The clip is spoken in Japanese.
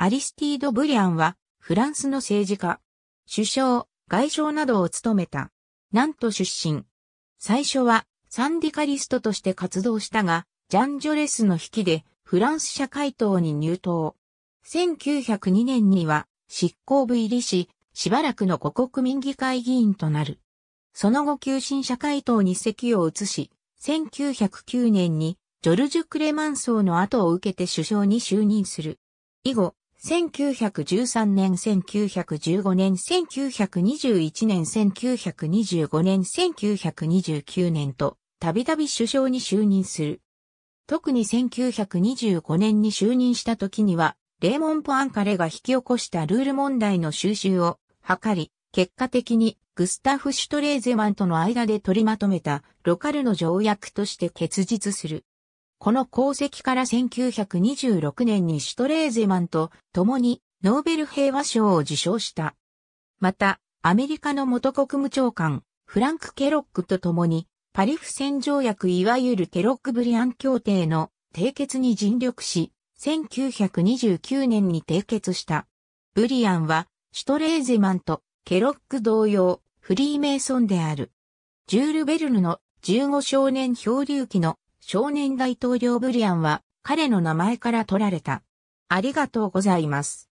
アリスティード・ブリアンは、フランスの政治家、首相、外相などを務めた。なんと出身。最初は、サンディカリストとして活動したが、ジャン・ジョレスの引きで、フランス社会党に入党。1902年には、執行部入りし、しばらくの五国民議会議員となる。その後、急進社会党に席を移し、1909年に、ジョルジュ・クレマンソーの後を受けて首相に就任する。以後、1913年、1915年、1921年、1925年、1929年と、たびたび首相に就任する。特に1925年に就任した時には、レーモン・ポアンカレが引き起こしたルール問題の収集を図り、結果的にグスタフ・シュトレーゼマンとの間で取りまとめたロカルの条約として結実する。この功績から1926年にシュトレーゼマンと共にノーベル平和賞を受賞した。また、アメリカの元国務長官、フランク・ケロックと共に、パリフ戦条約いわゆるケロック・ブリアン協定の締結に尽力し、1929年に締結した。ブリアンは、シュトレーゼマンとケロック同様、フリーメイソンである。ジュール・ベルヌの15少年漂流記の少年大統領ブリアンは彼の名前から取られた。ありがとうございます。